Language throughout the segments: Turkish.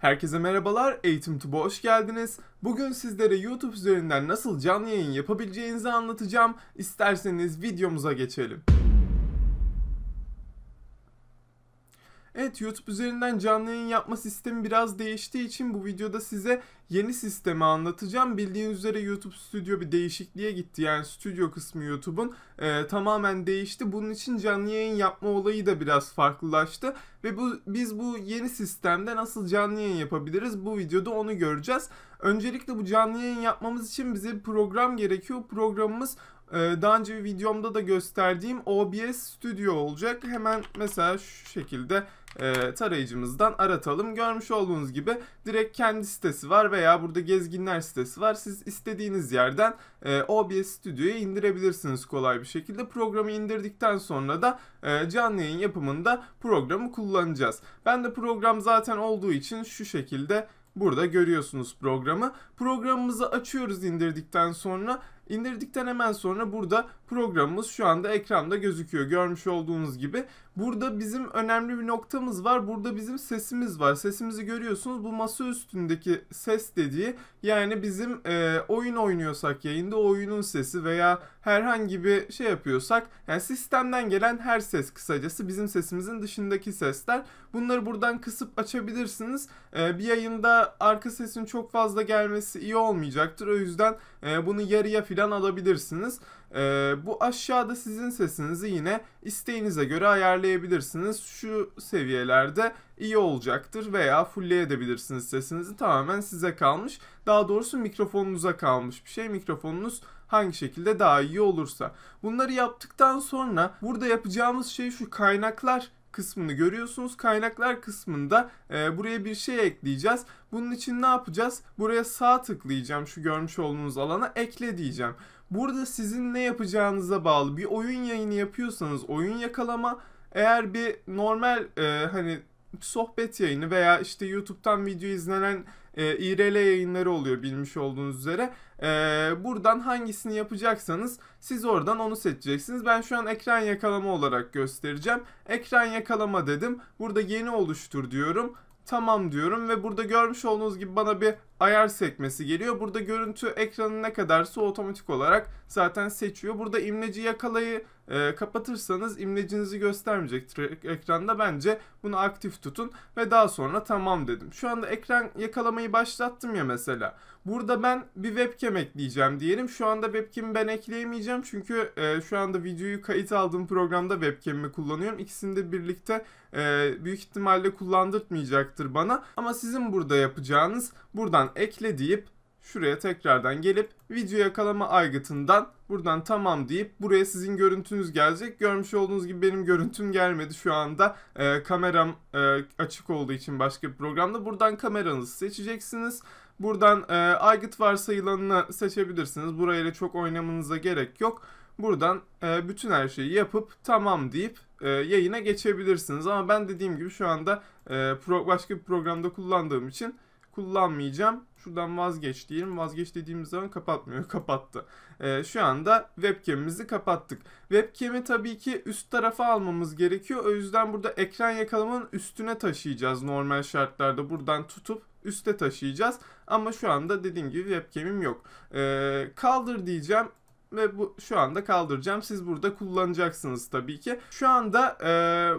Herkese merhabalar, Eğitim Tuba hoş geldiniz. Bugün sizlere YouTube üzerinden nasıl canlı yayın yapabileceğinizi anlatacağım. İsterseniz videomuza geçelim. Evet YouTube üzerinden canlı yayın yapma sistemi biraz değiştiği için bu videoda size yeni sistemi anlatacağım. Bildiğiniz üzere YouTube Studio bir değişikliğe gitti. Yani stüdyo kısmı YouTube'un e, tamamen değişti. Bunun için canlı yayın yapma olayı da biraz farklılaştı. Ve bu biz bu yeni sistemde nasıl canlı yayın yapabiliriz bu videoda onu göreceğiz. Öncelikle bu canlı yayın yapmamız için bize bir program gerekiyor. Programımız e, daha önce bir videomda da gösterdiğim OBS Studio olacak. Hemen mesela şu şekilde e, tarayıcımızdan aratalım. Görmüş olduğunuz gibi direkt kendi sitesi var veya burada gezginler sitesi var. Siz istediğiniz yerden e, OBS Studio'ya indirebilirsiniz kolay bir şekilde. Programı indirdikten sonra da e, canlı yayın yapımında programı kullanacağız. Ben de program zaten olduğu için şu şekilde burada görüyorsunuz programı. Programımızı açıyoruz indirdikten sonra. İndirdikten hemen sonra burada programımız şu anda ekranda gözüküyor görmüş olduğunuz gibi. Burada bizim önemli bir noktamız var. Burada bizim sesimiz var. Sesimizi görüyorsunuz. Bu masa üstündeki ses dediği yani bizim e, oyun oynuyorsak yayında oyunun sesi veya herhangi bir şey yapıyorsak yani sistemden gelen her ses kısacası bizim sesimizin dışındaki sesler. Bunları buradan kısıp açabilirsiniz. E, bir yayında arka sesin çok fazla gelmesi iyi olmayacaktır. O yüzden e, bunu yarıya filan alabilirsiniz. E, bu aşağıda sizin sesinizi yine isteğinize göre ayarlayabilirsiniz. Şu seviyelerde iyi olacaktır veya fullleyebilirsiniz sesinizi tamamen size kalmış. Daha doğrusu mikrofonunuza kalmış bir şey. Mikrofonunuz hangi şekilde daha iyi olursa. Bunları yaptıktan sonra burada yapacağımız şey şu kaynaklar kısmını görüyorsunuz. Kaynaklar kısmında e, buraya bir şey ekleyeceğiz. Bunun için ne yapacağız? Buraya sağ tıklayacağım şu görmüş olduğunuz alana ekle diyeceğim. Burada sizin ne yapacağınıza bağlı. Bir oyun yayını yapıyorsanız oyun yakalama, eğer bir normal e, hani sohbet yayını veya işte YouTube'dan video izlenen e, İRL yayınları oluyor bilmiş olduğunuz üzere. E, buradan hangisini yapacaksanız siz oradan onu seçeceksiniz. Ben şu an ekran yakalama olarak göstereceğim. Ekran yakalama dedim. Burada yeni oluştur diyorum. Tamam diyorum ve burada görmüş olduğunuz gibi bana bir ayar sekmesi geliyor. Burada görüntü ekranı ne kadarsa otomatik olarak zaten seçiyor. Burada imleci yakalayı e, kapatırsanız imlecinizi göstermeyecektir ekranda. Bence bunu aktif tutun ve daha sonra tamam dedim. Şu anda ekran yakalamayı başlattım ya mesela. Burada ben bir webcam ekleyeceğim diyelim. Şu anda webcam'i ben ekleyemeyeceğim. Çünkü e, şu anda videoyu kayıt aldığım programda webcam'imi kullanıyorum. İkisini de birlikte e, büyük ihtimalle kullandırtmayacaktır bana. Ama sizin burada yapacağınız buradan ekle deyip şuraya tekrardan gelip video yakalama aygıtından buradan tamam deyip buraya sizin görüntünüz gelecek. Görmüş olduğunuz gibi benim görüntüm gelmedi şu anda. E, kameram e, açık olduğu için başka bir programda. Buradan kameranızı seçeceksiniz. Buradan e, aygıt varsayılanını seçebilirsiniz. Burayla çok oynamanıza gerek yok. Buradan e, bütün her şeyi yapıp tamam deyip e, yayına geçebilirsiniz. Ama ben dediğim gibi şu anda e, pro başka bir programda kullandığım için kullanmayacağım. Şuradan vazgeç diyelim. Vazgeç dediğimiz zaman kapatmıyor. Kapattı. Ee, şu anda webcam'imizi kapattık. Webcam'i tabii ki üst tarafa almamız gerekiyor. O yüzden burada ekran yakalamanın üstüne taşıyacağız normal şartlarda. Buradan tutup üste taşıyacağız. Ama şu anda dediğim gibi webcam'im yok. Ee, kaldır diyeceğim ve bu şu anda kaldıracağım. Siz burada kullanacaksınız tabii ki. Şu anda e,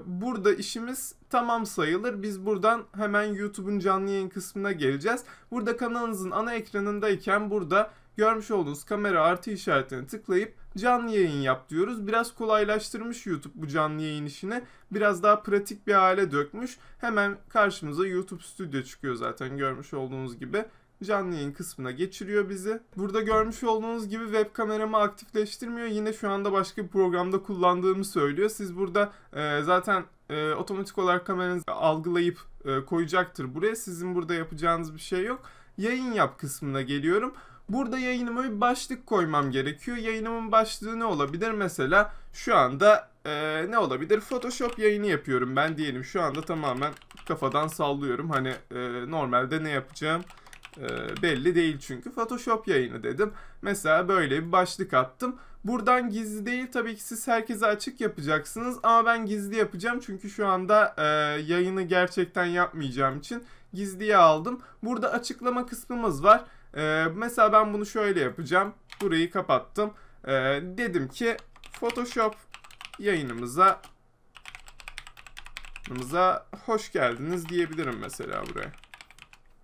burada işimiz tamam sayılır. Biz buradan hemen YouTube'un canlı yayın kısmına geleceğiz. Burada kanalınızın ana ekranındayken burada görmüş olduğunuz kamera artı işaretini tıklayıp canlı yayın yap diyoruz. Biraz kolaylaştırmış YouTube bu canlı yayın işini. Biraz daha pratik bir hale dökmüş. Hemen karşımıza YouTube Studio çıkıyor zaten görmüş olduğunuz gibi canlı yayın kısmına geçiriyor bizi. Burada görmüş olduğunuz gibi web kameramı aktifleştirmiyor. Yine şu anda başka bir programda kullandığımı söylüyor. Siz burada e, zaten e, otomatik olarak kameranızı algılayıp e, koyacaktır buraya. Sizin burada yapacağınız bir şey yok. Yayın yap kısmına geliyorum. Burada yayınıma bir başlık koymam gerekiyor. Yayınımın başlığı ne olabilir? Mesela şu anda e, ne olabilir? Photoshop yayını yapıyorum ben diyelim. Şu anda tamamen kafadan sallıyorum. Hani e, normalde ne yapacağım? Ee, belli değil çünkü. Photoshop yayını dedim. Mesela böyle bir başlık attım. Buradan gizli değil tabii ki siz herkese açık yapacaksınız ama ben gizli yapacağım çünkü şu anda e, yayını gerçekten yapmayacağım için gizliye aldım. Burada açıklama kısmımız var. E, mesela ben bunu şöyle yapacağım. Burayı kapattım. E, dedim ki Photoshop yayınımıza hoş geldiniz diyebilirim mesela buraya.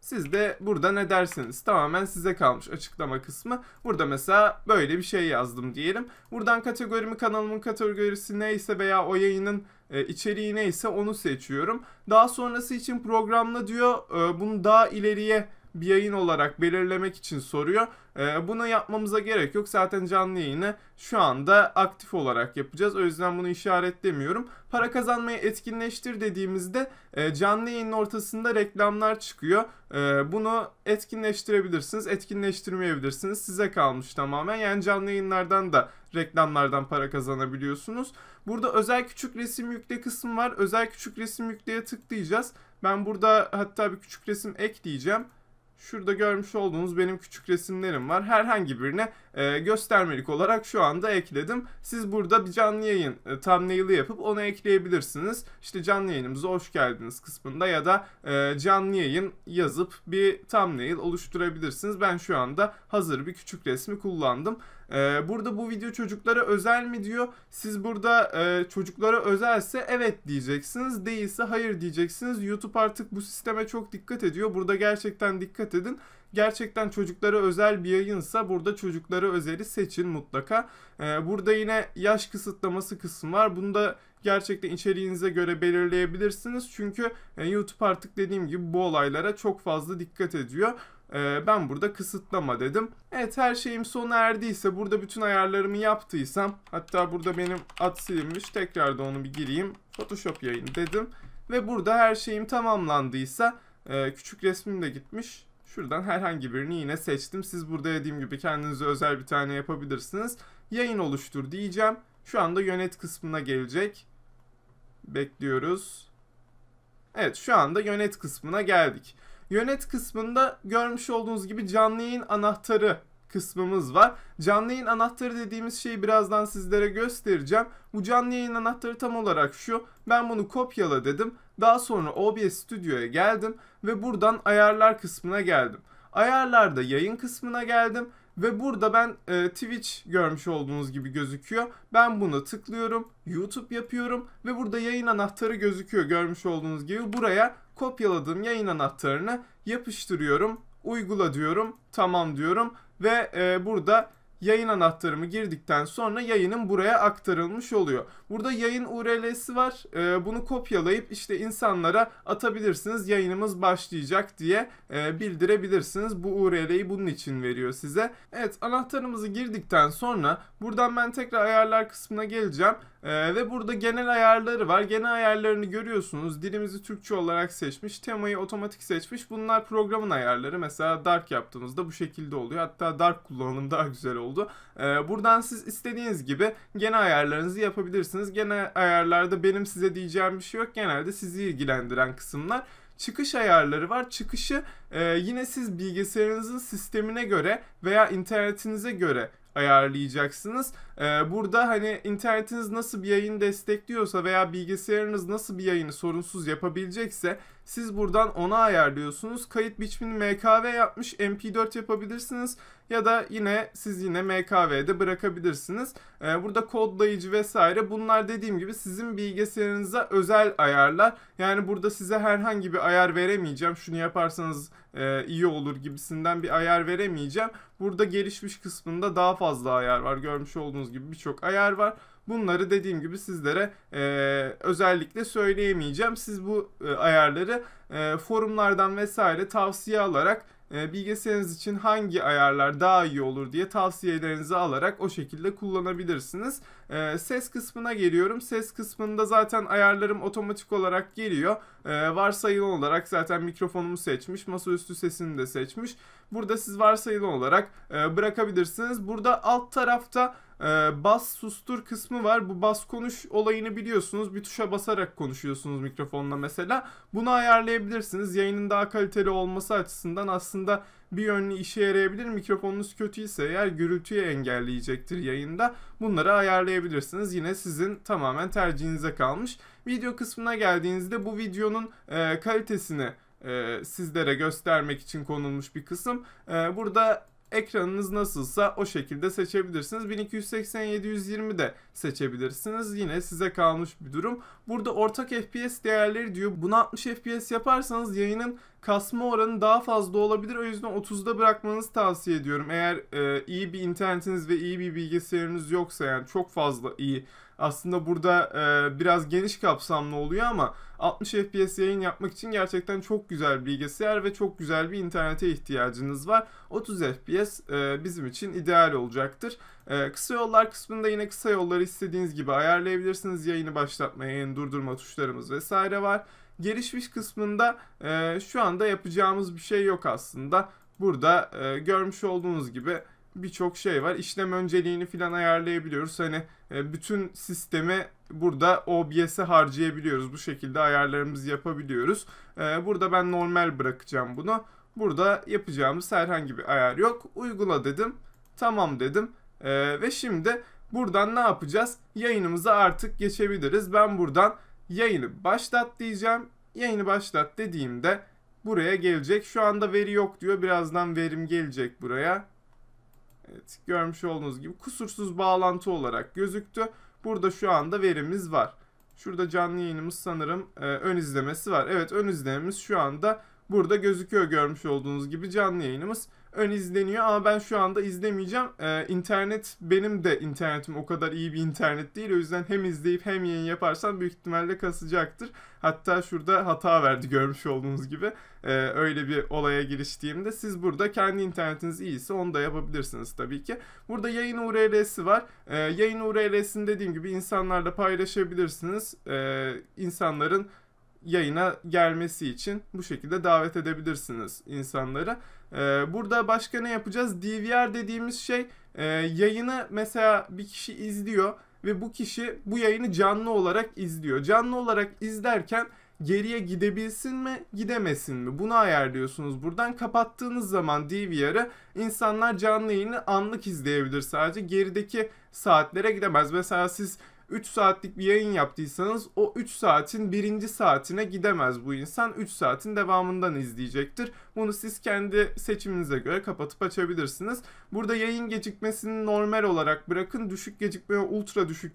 Siz de burada ne dersiniz? Tamamen size kalmış açıklama kısmı. Burada mesela böyle bir şey yazdım diyelim. Buradan kategorimi kanalımın kategorisi neyse veya o yayının e, içeriği neyse onu seçiyorum. Daha sonrası için programla diyor e, bunu daha ileriye bir yayın olarak belirlemek için soruyor. E, buna yapmamıza gerek yok. Zaten canlı yayını şu anda aktif olarak yapacağız. O yüzden bunu işaretlemiyorum. Para kazanmayı etkinleştir dediğimizde e, canlı yayının ortasında reklamlar çıkıyor. E, bunu etkinleştirebilirsiniz, etkinleştirmeyebilirsiniz. Size kalmış tamamen. Yani canlı yayınlardan da reklamlardan para kazanabiliyorsunuz. Burada özel küçük resim yükle kısmı var. Özel küçük resim yükleye tıklayacağız. Ben burada hatta bir küçük resim ekleyeceğim. Şurada görmüş olduğunuz benim küçük resimlerim var. Herhangi birine e, göstermelik olarak şu anda ekledim. Siz burada bir canlı yayın e, thumbnail'ı yapıp onu ekleyebilirsiniz. İşte canlı yayınımıza hoş geldiniz kısmında ya da e, canlı yayın yazıp bir thumbnail oluşturabilirsiniz. Ben şu anda hazır bir küçük resmi kullandım. Ee, burada bu video çocuklara özel mi diyor. Siz burada e, çocuklara özelse evet diyeceksiniz. Değilse hayır diyeceksiniz. YouTube artık bu sisteme çok dikkat ediyor. Burada gerçekten dikkat edin gerçekten çocuklara özel bir yayınsa burada çocuklara özeli seçin mutlaka. Ee, burada yine yaş kısıtlaması kısım var. Bunu da gerçekten içeriğinize göre belirleyebilirsiniz. Çünkü e, YouTube artık dediğim gibi bu olaylara çok fazla dikkat ediyor. Ee, ben burada kısıtlama dedim. Evet her şeyim sona erdiyse burada bütün ayarlarımı yaptıysam hatta burada benim ad silinmiş tekrar da onu bir gireyim. Photoshop yayın dedim. Ve burada her şeyim tamamlandıysa e, küçük resmim de gitmiş. Şuradan herhangi birini yine seçtim. Siz burada dediğim gibi kendinize özel bir tane yapabilirsiniz. Yayın oluştur diyeceğim. Şu anda yönet kısmına gelecek. Bekliyoruz. Evet şu anda yönet kısmına geldik. Yönet kısmında görmüş olduğunuz gibi canlı yayın anahtarı kısmımız var. Canlı yayın anahtarı dediğimiz şeyi birazdan sizlere göstereceğim. Bu canlı yayın anahtarı tam olarak şu. Ben bunu kopyala dedim. Daha sonra OBS Studio'ya geldim ve buradan ayarlar kısmına geldim. Ayarlarda yayın kısmına geldim ve burada ben e, Twitch görmüş olduğunuz gibi gözüküyor. Ben buna tıklıyorum. YouTube yapıyorum. Ve burada yayın anahtarı gözüküyor görmüş olduğunuz gibi. Buraya kopyaladığım yayın anahtarını yapıştırıyorum. Uygula diyorum. Tamam diyorum. Ve e, burada yayın anahtarımı girdikten sonra yayının buraya aktarılmış oluyor. Burada yayın URL'si var. E, bunu kopyalayıp işte insanlara atabilirsiniz. Yayınımız başlayacak diye e, bildirebilirsiniz. Bu URL'yi bunun için veriyor size. Evet anahtarımızı girdikten sonra buradan ben tekrar ayarlar kısmına geleceğim. Ee, ve burada genel ayarları var. Genel ayarlarını görüyorsunuz. Dilimizi Türkçe olarak seçmiş. Temayı otomatik seçmiş. Bunlar programın ayarları. Mesela dark yaptığımızda bu şekilde oluyor. Hatta dark kullanalım daha güzel oldu. Ee, buradan siz istediğiniz gibi genel ayarlarınızı yapabilirsiniz. Genel ayarlarda benim size diyeceğim bir şey yok. Genelde sizi ilgilendiren kısımlar çıkış ayarları var. Çıkışı e, yine siz bilgisayarınızın sistemine göre veya internetinize göre ayarlayacaksınız. Ee, burada hani internetiniz nasıl bir yayını destekliyorsa veya bilgisayarınız nasıl bir yayını sorunsuz yapabilecekse siz buradan ona ayarlıyorsunuz. Kayıt biçimini MKV yapmış MP4 yapabilirsiniz ya da yine siz yine MKV'de bırakabilirsiniz. Ee, burada kodlayıcı vesaire bunlar dediğim gibi sizin bilgisayarınıza özel ayarlar. Yani burada size herhangi bir ayar veremeyeceğim. Şunu yaparsanız e, iyi olur gibisinden bir ayar veremeyeceğim. Burada gelişmiş kısmında daha fazla ayar var. Görmüş olduğunuz gibi birçok ayar var. Bunları dediğim gibi sizlere e, özellikle söyleyemeyeceğim. Siz bu e, ayarları e, forumlardan vesaire tavsiye alarak e, bilgisayarınız için hangi ayarlar daha iyi olur diye tavsiyelerinizi alarak o şekilde kullanabilirsiniz. E, ses kısmına geliyorum. Ses kısmında zaten ayarlarım otomatik olarak geliyor. E, varsayılı olarak zaten mikrofonumu seçmiş, masaüstü sesini de seçmiş. Burada siz varsayılı olarak e, bırakabilirsiniz. Burada alt tarafta ee, bas sustur kısmı var. Bu bas konuş olayını biliyorsunuz. Bir tuşa basarak konuşuyorsunuz mikrofonla mesela. Bunu ayarlayabilirsiniz. Yayının daha kaliteli olması açısından aslında bir yönlü işe yarayabilir. Mikrofonunuz kötüyse eğer gürültüyü engelleyecektir yayında. Bunları ayarlayabilirsiniz. Yine sizin tamamen tercihinize kalmış. Video kısmına geldiğinizde bu videonun e, kalitesini e, sizlere göstermek için konulmuş bir kısım. E, burada Ekranınız nasılsa o şekilde seçebilirsiniz. 1280-720 de seçebilirsiniz. Yine size kalmış bir durum. Burada ortak FPS değerleri diyor. Bunu 60 FPS yaparsanız yayının kasma oranı daha fazla olabilir. O yüzden 30'da bırakmanızı tavsiye ediyorum. Eğer e, iyi bir internetiniz ve iyi bir bilgisayarınız yoksa yani çok fazla iyi aslında burada e, biraz geniş kapsamlı oluyor ama 60 FPS yayın yapmak için gerçekten çok güzel bir bilgisayar ve çok güzel bir internete ihtiyacınız var. 30 FPS e, bizim için ideal olacaktır. E, kısa yollar kısmında yine kısa yolları istediğiniz gibi ayarlayabilirsiniz. Yayını başlatma, yayını durdurma tuşlarımız vesaire var. Gelişmiş kısmında e, şu anda yapacağımız bir şey yok aslında. Burada e, görmüş olduğunuz gibi birçok şey var. İşlem önceliğini filan ayarlayabiliyoruz. Hani e, bütün sistemi burada OBS'e harcayabiliyoruz. Bu şekilde ayarlarımızı yapabiliyoruz. E, burada ben normal bırakacağım bunu. Burada yapacağımız herhangi bir ayar yok. Uygula dedim. Tamam dedim. E, ve şimdi buradan ne yapacağız? Yayınımıza artık geçebiliriz. Ben buradan yayını başlat diyeceğim. Yayını başlat dediğimde buraya gelecek. Şu anda veri yok diyor. Birazdan verim gelecek buraya. Evet, görmüş olduğunuz gibi kusursuz bağlantı olarak gözüktü. Burada şu anda verimiz var. Şurada canlı yayınımız sanırım e, ön izlemesi var. Evet ön izlememiz şu anda Burada gözüküyor görmüş olduğunuz gibi canlı yayınımız ön izleniyor ama ben şu anda izlemeyeceğim. Ee, internet benim de internetim o kadar iyi bir internet değil. O yüzden hem izleyip hem yayın yaparsam büyük ihtimalle kasacaktır. Hatta şurada hata verdi görmüş olduğunuz gibi. Ee, öyle bir olaya giriştiğimde siz burada kendi internetiniz iyiyse onu da yapabilirsiniz tabii ki. Burada yayın URL'si var. Ee, yayın URL'sini dediğim gibi insanlarla paylaşabilirsiniz. Ee, insanların yayına gelmesi için bu şekilde davet edebilirsiniz insanları. Ee, burada başka ne yapacağız? DVR dediğimiz şey e, yayını mesela bir kişi izliyor ve bu kişi bu yayını canlı olarak izliyor. Canlı olarak izlerken geriye gidebilsin mi, gidemesin mi? Bunu ayarlıyorsunuz. Buradan kapattığınız zaman DVR'ı insanlar canlı yayını anlık izleyebilir sadece. Gerideki saatlere gidemez. Mesela siz 3 saatlik bir yayın yaptıysanız o 3 saatin birinci saatine gidemez bu insan. 3 saatin devamından izleyecektir. Bunu siz kendi seçiminize göre kapatıp açabilirsiniz. Burada yayın gecikmesini normal olarak bırakın. Düşük gecikme ve ultra düşük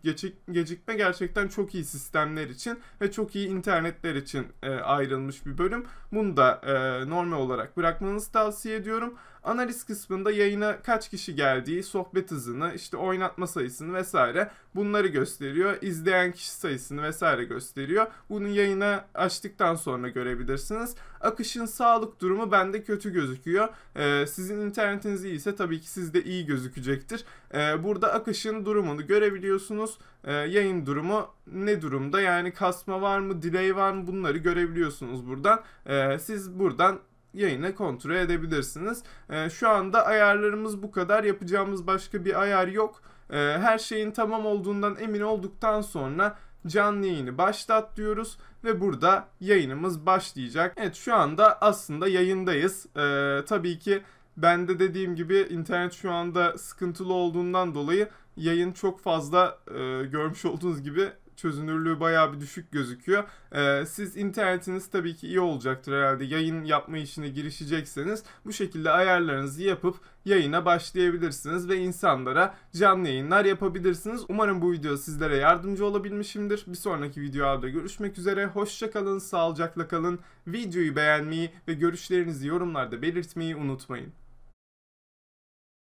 gecikme gerçekten çok iyi sistemler için ve çok iyi internetler için e, ayrılmış bir bölüm. Bunu da e, normal olarak bırakmanızı tavsiye ediyorum. Analiz kısmında yayına kaç kişi geldiği, sohbet hızını, işte oynatma sayısını vesaire bunları gösteriyor. İzleyen kişi sayısını vesaire gösteriyor. Bunu yayına açtıktan sonra görebilirsiniz. Akışın sağlık durumu bende kötü gözüküyor. Ee, sizin internetiniz iyiyse tabii ki sizde iyi gözükecektir. Ee, burada akışın durumunu görebiliyorsunuz. Ee, yayın durumu ne durumda? Yani kasma var mı, delay var mı bunları görebiliyorsunuz buradan. Ee, siz buradan yayına kontrol edebilirsiniz. Ee, şu anda ayarlarımız bu kadar. Yapacağımız başka bir ayar yok. Ee, her şeyin tamam olduğundan emin olduktan sonra canlı yayını başlat diyoruz ve burada yayınımız başlayacak. Evet şu anda aslında yayındayız. E, tabii ki ben de dediğim gibi internet şu anda sıkıntılı olduğundan dolayı yayın çok fazla e, görmüş olduğunuz gibi çözünürlüğü bayağı bir düşük gözüküyor. Ee, siz internetiniz tabii ki iyi olacaktır herhalde. Yayın yapma işine girişecekseniz bu şekilde ayarlarınızı yapıp yayına başlayabilirsiniz ve insanlara canlı yayınlar yapabilirsiniz. Umarım bu video sizlere yardımcı olabilmişimdir. Bir sonraki videolarda görüşmek üzere. Hoşçakalın, sağlıcakla kalın. Videoyu beğenmeyi ve görüşlerinizi yorumlarda belirtmeyi unutmayın.